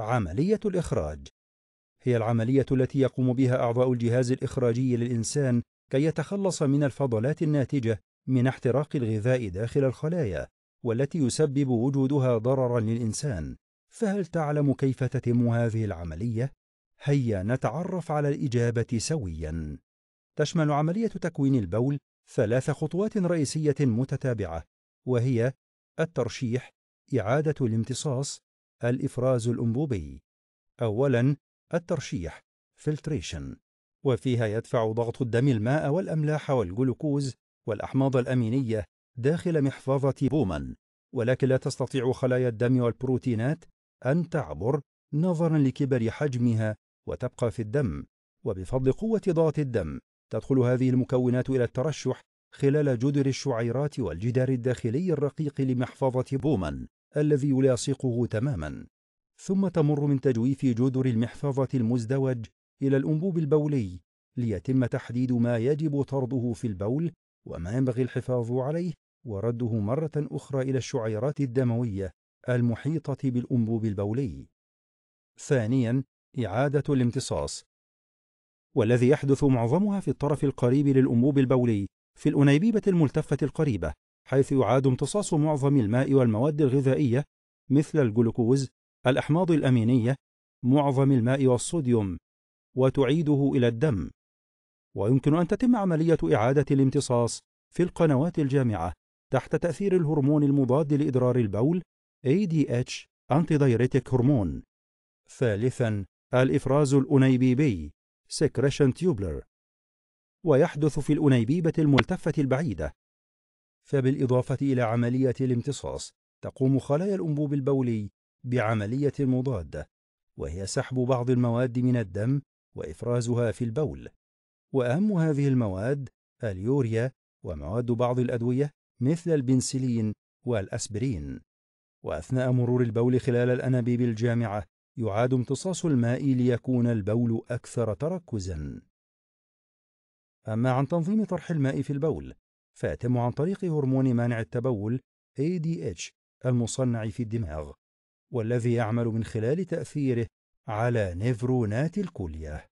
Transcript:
عملية الإخراج هي العملية التي يقوم بها أعضاء الجهاز الإخراجي للإنسان كي يتخلص من الفضلات الناتجة من احتراق الغذاء داخل الخلايا والتي يسبب وجودها ضررا للإنسان فهل تعلم كيف تتم هذه العملية؟ هيا نتعرف على الإجابة سويا تشمل عملية تكوين البول ثلاث خطوات رئيسية متتابعة وهي الترشيح، إعادة الامتصاص، الإفراز الأنبوبي أولاً الترشيح filtration وفيها يدفع ضغط الدم الماء والأملاح والجلوكوز والأحماض الأمينية داخل محفظة بومان ولكن لا تستطيع خلايا الدم والبروتينات أن تعبر نظرا لكبر حجمها وتبقى في الدم وبفضل قوة ضغط الدم تدخل هذه المكونات إلى الترشح خلال جدر الشعيرات والجدار الداخلي الرقيق لمحفظة بومان الذي يلاصقه تماما ثم تمر من تجويف جدر المحفظة المزدوج إلى الأنبوب البولي ليتم تحديد ما يجب طرده في البول وما ينبغي الحفاظ عليه ورده مرة أخرى إلى الشعيرات الدموية المحيطة بالأنبوب البولي. ثانياً إعادة الامتصاص والذي يحدث معظمها في الطرف القريب للأنبوب البولي في الأنيبيبة الملتفة القريبة حيث يعاد امتصاص معظم الماء والمواد الغذائية مثل الجلوكوز الأحماض الأمينية معظم الماء والصوديوم وتعيده إلى الدم ويمكن أن تتم عملية إعادة الامتصاص في القنوات الجامعة تحت تأثير الهرمون المضاد لإدرار البول ADH Antidiuretic هرمون ثالثا الإفراز الأنيبيبي Secretion Tubular. ويحدث في الأنيبيبة الملتفة البعيدة فبالإضافة إلى عملية الامتصاص تقوم خلايا الأنبوب البولي بعملية مضادة وهي سحب بعض المواد من الدم وإفرازها في البول وأهم هذه المواد اليوريا ومواد بعض الأدوية مثل البنسلين والأسبرين وأثناء مرور البول خلال الأنابيب الجامعة يعاد امتصاص الماء ليكون البول أكثر تركزًا. أما عن تنظيم طرح الماء في البول، فيتم عن طريق هرمون مانع التبول ADH المصنع في الدماغ والذي يعمل من خلال تأثيره على نيفرونات الكلية